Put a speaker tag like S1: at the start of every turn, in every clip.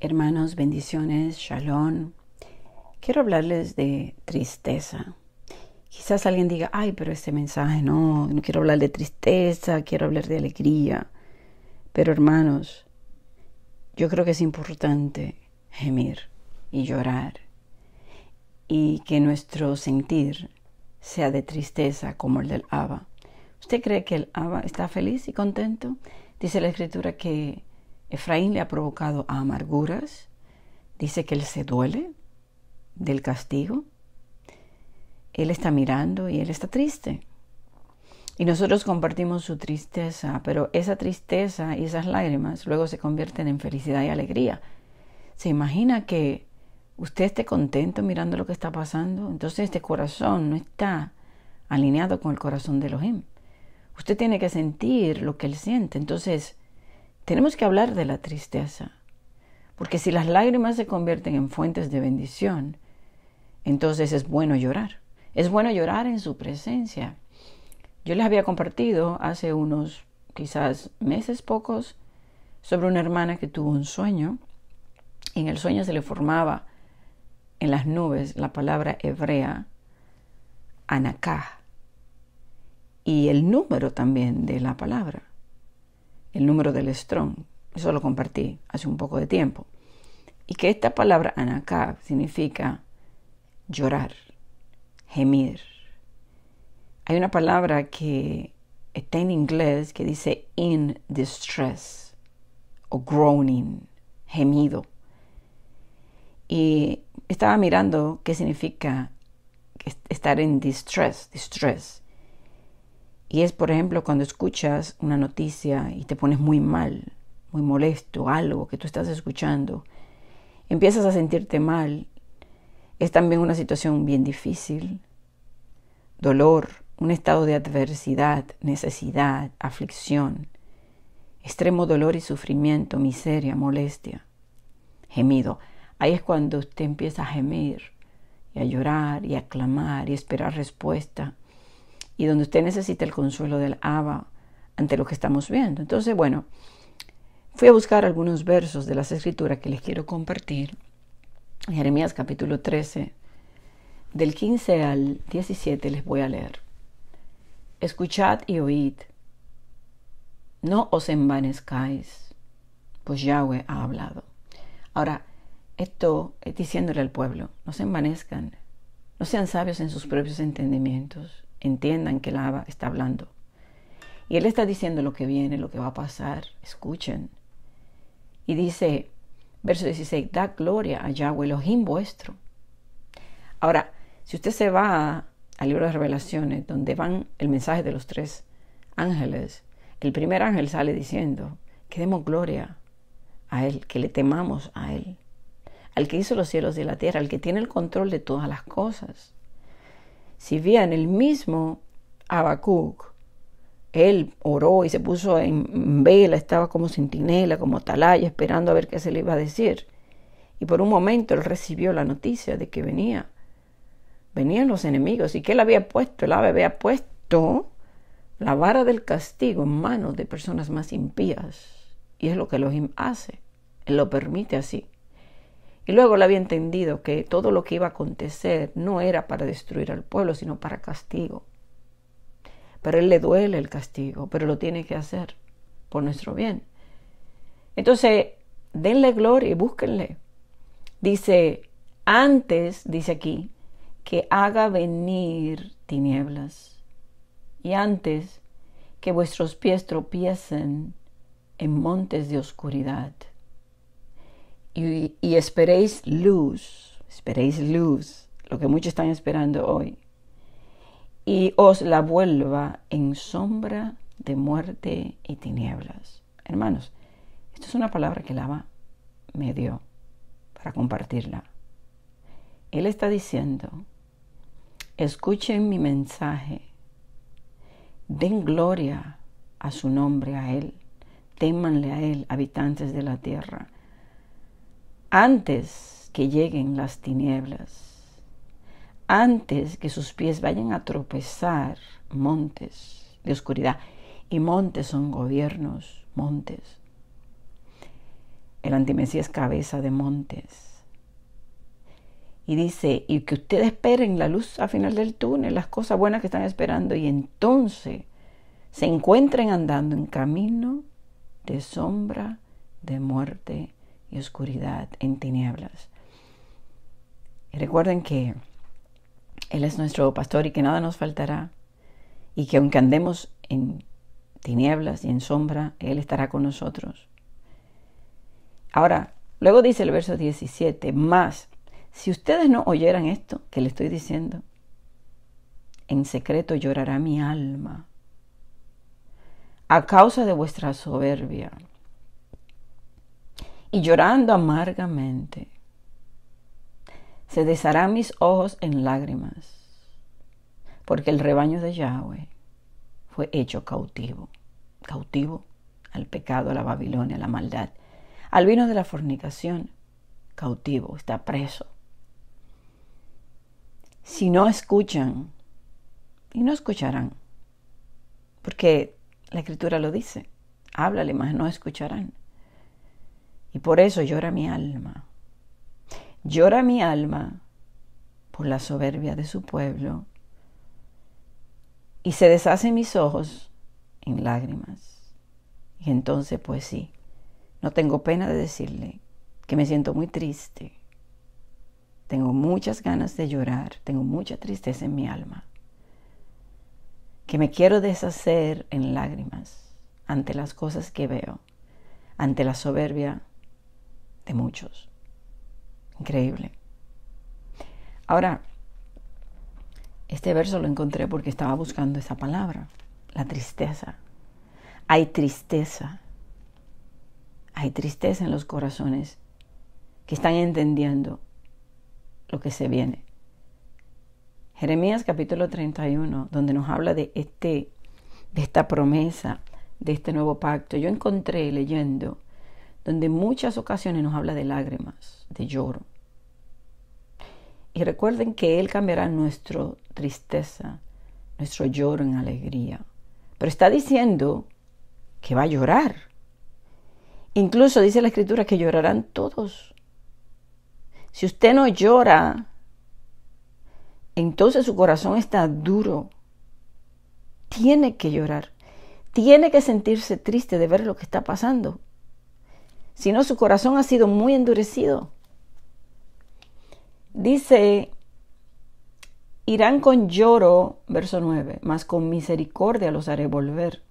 S1: Hermanos, bendiciones, shalom. Quiero hablarles de tristeza. Quizás alguien diga, ay, pero este mensaje no, no quiero hablar de tristeza, quiero hablar de alegría. Pero hermanos, yo creo que es importante gemir y llorar y que nuestro sentir sea de tristeza como el del Abba. ¿Usted cree que el Abba está feliz y contento? Dice la escritura que Efraín le ha provocado amarguras, dice que él se duele del castigo, él está mirando y él está triste. Y nosotros compartimos su tristeza, pero esa tristeza y esas lágrimas luego se convierten en felicidad y alegría. ¿Se imagina que usted esté contento mirando lo que está pasando? Entonces este corazón no está alineado con el corazón de Elohim. Usted tiene que sentir lo que él siente. Entonces, tenemos que hablar de la tristeza, porque si las lágrimas se convierten en fuentes de bendición, entonces es bueno llorar. Es bueno llorar en su presencia. Yo les había compartido hace unos quizás meses pocos sobre una hermana que tuvo un sueño. Y en el sueño se le formaba en las nubes la palabra hebrea Anaká y el número también de la palabra el número del strong. Eso lo compartí hace un poco de tiempo. Y que esta palabra anakab significa llorar, gemir. Hay una palabra que está en inglés que dice in distress o groaning, gemido. Y estaba mirando qué significa estar en distress, distress. Y es, por ejemplo, cuando escuchas una noticia y te pones muy mal, muy molesto, algo que tú estás escuchando, empiezas a sentirte mal. Es también una situación bien difícil, dolor, un estado de adversidad, necesidad, aflicción, extremo dolor y sufrimiento, miseria, molestia, gemido. Ahí es cuando usted empieza a gemir y a llorar y a clamar y esperar respuesta y donde usted necesita el consuelo del Abba ante lo que estamos viendo. Entonces, bueno, fui a buscar algunos versos de las Escrituras que les quiero compartir. Jeremías capítulo 13, del 15 al 17 les voy a leer. Escuchad y oíd, no os envanezcáis, pues Yahweh ha hablado. Ahora, esto es diciéndole al pueblo, no se envanezcan, no sean sabios en sus propios entendimientos entiendan que el AVA está hablando. Y él está diciendo lo que viene, lo que va a pasar. Escuchen. Y dice, verso 16, da gloria a Yahweh Elohim vuestro. Ahora, si usted se va al libro de revelaciones, donde van el mensaje de los tres ángeles, el primer ángel sale diciendo que demos gloria a Él, que le temamos a Él, al que hizo los cielos y la tierra, al que tiene el control de todas las cosas. Si bien el mismo Habacuc, él oró y se puso en vela, estaba como centinela, como atalaya, esperando a ver qué se le iba a decir. Y por un momento él recibió la noticia de que venía. Venían los enemigos. ¿Y que él había puesto? El ave había puesto la vara del castigo en manos de personas más impías. Y es lo que los hace. Él lo permite así. Y luego le había entendido que todo lo que iba a acontecer no era para destruir al pueblo, sino para castigo. Pero él le duele el castigo, pero lo tiene que hacer por nuestro bien. Entonces, denle gloria y búsquenle. Dice, antes, dice aquí, que haga venir tinieblas. Y antes que vuestros pies tropiecen en montes de oscuridad y, esperéis luz, esperéis luz, lo que muchos están esperando hoy, y os la vuelva en sombra de muerte y tinieblas. Hermanos, esto es una palabra que Lava me dio para compartirla. Él está diciendo, escuchen mi mensaje, den gloria a su nombre, a Él, témanle a Él, habitantes de la tierra, antes que lleguen las tinieblas, antes que sus pies vayan a tropezar montes de oscuridad. Y montes son gobiernos, montes. El es cabeza de montes. Y dice, y que ustedes esperen la luz al final del túnel, las cosas buenas que están esperando, y entonces se encuentren andando en camino de sombra de muerte y oscuridad, en tinieblas. recuerden que Él es nuestro pastor y que nada nos faltará y que aunque andemos en tinieblas y en sombra, Él estará con nosotros. Ahora, luego dice el verso 17, más, si ustedes no oyeran esto que le estoy diciendo, en secreto llorará mi alma a causa de vuestra soberbia y llorando amargamente. Se desharán mis ojos en lágrimas, porque el rebaño de Yahweh fue hecho cautivo, cautivo al pecado, a la Babilonia, a la maldad, al vino de la fornicación, cautivo, está preso. Si no escuchan, y no escucharán, porque la escritura lo dice, háblale, mas no escucharán. Y por eso llora mi alma. Llora mi alma por la soberbia de su pueblo. Y se deshacen mis ojos en lágrimas. Y entonces, pues sí, no tengo pena de decirle que me siento muy triste. Tengo muchas ganas de llorar, tengo mucha tristeza en mi alma. Que me quiero deshacer en lágrimas ante las cosas que veo, ante la soberbia de muchos. Increíble. Ahora, este verso lo encontré porque estaba buscando esa palabra, la tristeza. Hay tristeza. Hay tristeza en los corazones que están entendiendo lo que se viene. Jeremías capítulo 31, donde nos habla de, este, de esta promesa, de este nuevo pacto, yo encontré leyendo donde en muchas ocasiones nos habla de lágrimas, de lloro. Y recuerden que Él cambiará nuestra tristeza, nuestro lloro en alegría. Pero está diciendo que va a llorar. Incluso dice la escritura que llorarán todos. Si usted no llora, entonces su corazón está duro. Tiene que llorar. Tiene que sentirse triste de ver lo que está pasando sino su corazón ha sido muy endurecido. Dice, irán con lloro, verso 9, mas con misericordia los haré volver.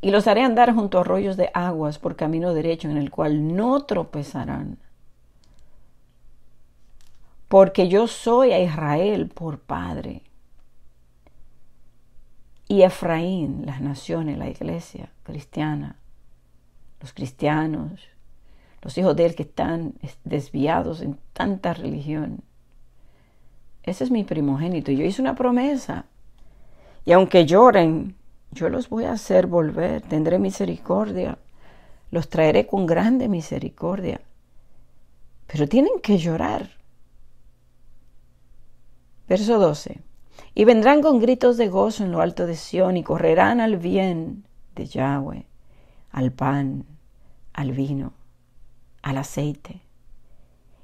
S1: Y los haré andar junto a arroyos de aguas por camino derecho en el cual no tropezarán. Porque yo soy a Israel por Padre y Efraín, las naciones, la iglesia cristiana, los cristianos, los hijos de él que están desviados en tanta religión. Ese es mi primogénito. Yo hice una promesa. Y aunque lloren, yo los voy a hacer volver. Tendré misericordia. Los traeré con grande misericordia. Pero tienen que llorar. Verso 12. Y vendrán con gritos de gozo en lo alto de Sión y correrán al bien de Yahweh, al pan al vino, al aceite,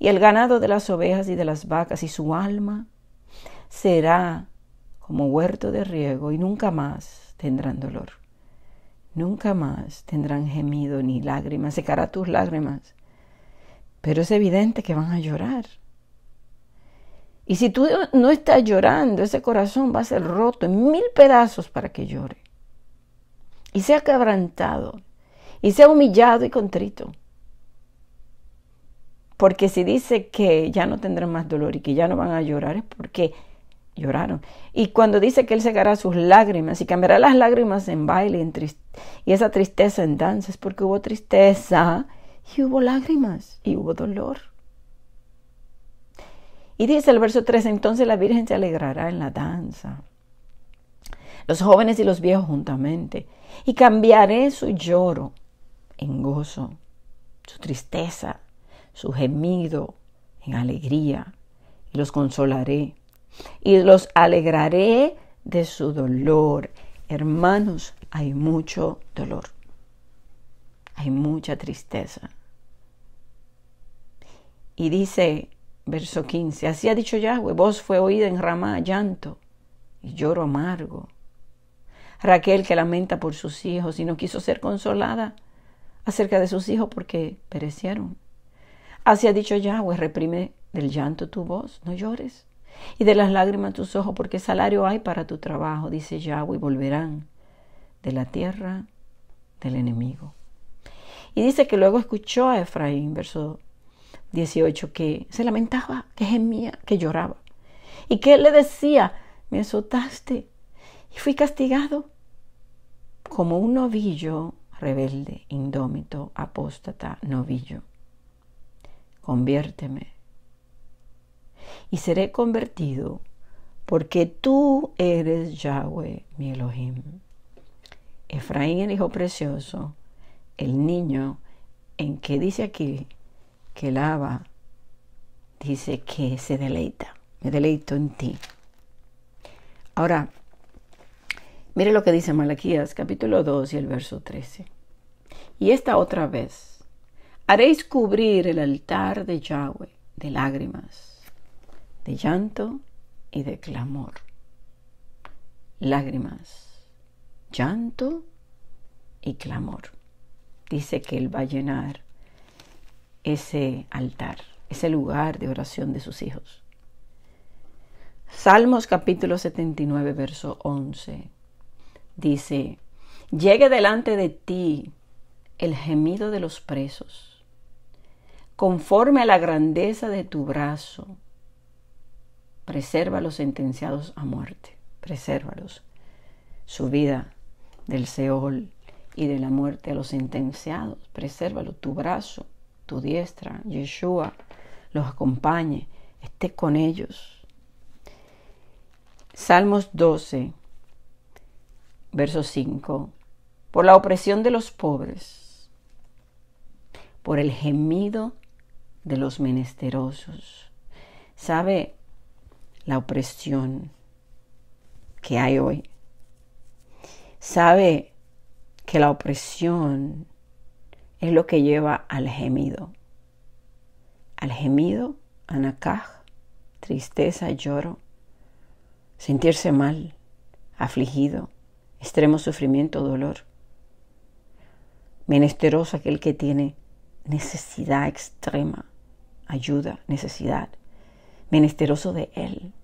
S1: y el ganado de las ovejas y de las vacas, y su alma será como huerto de riego, y nunca más tendrán dolor. Nunca más tendrán gemido ni lágrimas, secará tus lágrimas. Pero es evidente que van a llorar. Y si tú no estás llorando, ese corazón va a ser roto en mil pedazos para que llore. Y sea quebrantado y sea humillado y contrito. Porque si dice que ya no tendrán más dolor y que ya no van a llorar, es porque lloraron. Y cuando dice que Él cegará sus lágrimas y cambiará las lágrimas en baile en y esa tristeza en danza, es porque hubo tristeza y hubo lágrimas y hubo dolor. Y dice el verso 3, entonces la Virgen se alegrará en la danza, los jóvenes y los viejos juntamente, y cambiaré su lloro en gozo, su tristeza, su gemido en alegría, y los consolaré, y los alegraré de su dolor. Hermanos, hay mucho dolor, hay mucha tristeza. Y dice, verso 15, así ha dicho Yahweh, voz fue oída en Ramá llanto y lloro amargo. Raquel que lamenta por sus hijos y no quiso ser consolada, acerca de sus hijos porque perecieron. Así ha dicho Yahweh, reprime del llanto tu voz, no llores, y de las lágrimas tus ojos, porque salario hay para tu trabajo, dice Yahweh, y volverán de la tierra del enemigo. Y dice que luego escuchó a Efraín, verso 18, que se lamentaba, que gemía, que lloraba, y que él le decía, me azotaste y fui castigado como un novillo rebelde, indómito, apóstata, novillo. Conviérteme. Y seré convertido porque tú eres Yahweh, mi Elohim. Efraín el hijo precioso, el niño en que dice aquí que lava, dice que se deleita, me deleito en ti. Ahora, Mire lo que dice Malaquías capítulo 2 y el verso 13. Y esta otra vez, haréis cubrir el altar de Yahweh de lágrimas, de llanto y de clamor. Lágrimas, llanto y clamor. Dice que Él va a llenar ese altar, ese lugar de oración de sus hijos. Salmos capítulo 79, verso 11 Dice, llegue delante de ti el gemido de los presos, conforme a la grandeza de tu brazo. Preserva a los sentenciados a muerte, presérvalos. Su vida del Seol y de la muerte a los sentenciados, presérvalo. Tu brazo, tu diestra, Yeshua, los acompañe, esté con ellos. Salmos 12, verso 5, por la opresión de los pobres, por el gemido de los menesterosos. ¿Sabe la opresión que hay hoy? ¿Sabe que la opresión es lo que lleva al gemido? Al gemido, anacaj, tristeza, lloro, sentirse mal, afligido, extremo sufrimiento, dolor. Menesteroso aquel que tiene necesidad extrema, ayuda, necesidad. Menesteroso de Él.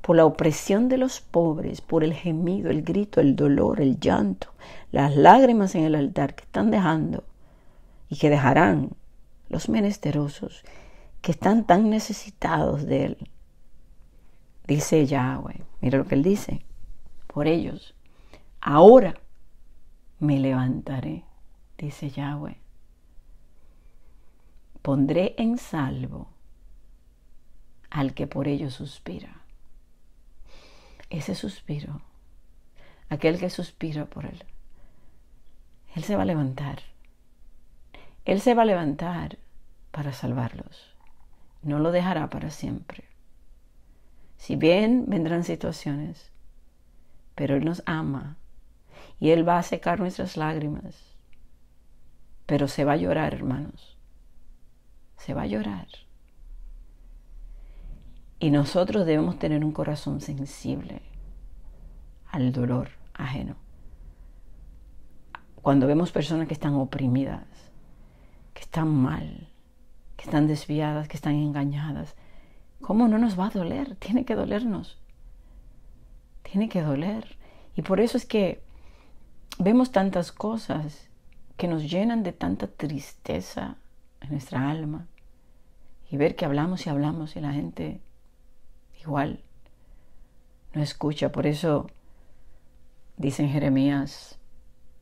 S1: Por la opresión de los pobres, por el gemido, el grito, el dolor, el llanto, las lágrimas en el altar que están dejando y que dejarán los menesterosos que están tan necesitados de Él. Dice Yahweh, mira lo que Él dice, por ellos. Ahora me levantaré, dice Yahweh. Pondré en salvo al que por ellos suspira. Ese suspiro, aquel que suspira por él, él se va a levantar. Él se va a levantar para salvarlos. No lo dejará para siempre. Si bien vendrán situaciones pero Él nos ama y Él va a secar nuestras lágrimas, pero se va a llorar, hermanos, se va a llorar. Y nosotros debemos tener un corazón sensible al dolor ajeno. Cuando vemos personas que están oprimidas, que están mal, que están desviadas, que están engañadas, ¿cómo no nos va a doler? Tiene que dolernos tiene que doler. Y por eso es que vemos tantas cosas que nos llenan de tanta tristeza en nuestra alma. Y ver que hablamos y hablamos y la gente igual no escucha. Por eso dicen Jeremías,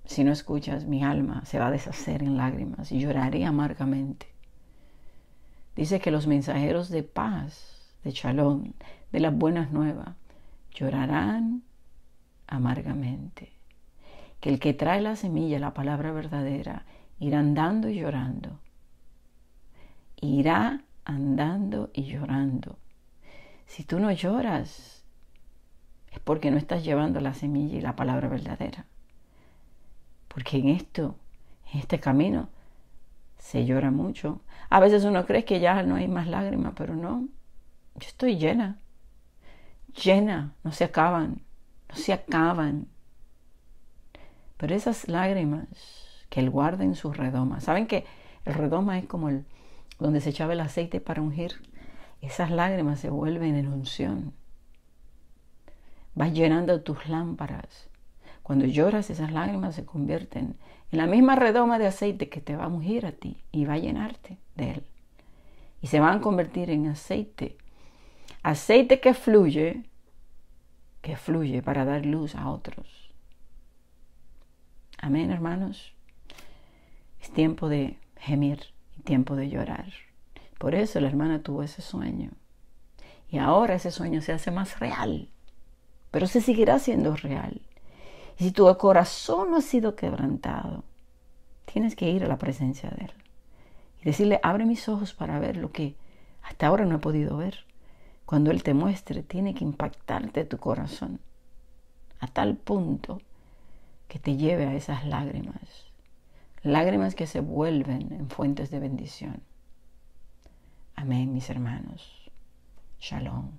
S1: si no escuchas, mi alma se va a deshacer en lágrimas y lloraré amargamente. Dice que los mensajeros de paz, de chalón, de las buenas nuevas, llorarán amargamente. Que el que trae la semilla, la palabra verdadera, irá andando y llorando. Irá andando y llorando. Si tú no lloras, es porque no estás llevando la semilla y la palabra verdadera. Porque en esto, en este camino, se llora mucho. A veces uno cree que ya no hay más lágrimas, pero no. Yo estoy llena llena, no se acaban, no se acaban. Pero esas lágrimas que Él guarda en su redoma, ¿saben que el redoma es como el, donde se echaba el aceite para ungir? Esas lágrimas se vuelven en unción. Vas llenando tus lámparas. Cuando lloras, esas lágrimas se convierten en la misma redoma de aceite que te va a ungir a ti y va a llenarte de él. Y se van a convertir en aceite aceite que fluye, que fluye para dar luz a otros. Amén, hermanos. Es tiempo de gemir y tiempo de llorar. Por eso la hermana tuvo ese sueño. Y ahora ese sueño se hace más real, pero se seguirá siendo real. Y si tu corazón no ha sido quebrantado, tienes que ir a la presencia de Él y decirle, abre mis ojos para ver lo que hasta ahora no he podido ver cuando Él te muestre, tiene que impactarte tu corazón a tal punto que te lleve a esas lágrimas, lágrimas que se vuelven en fuentes de bendición. Amén, mis hermanos. Shalom.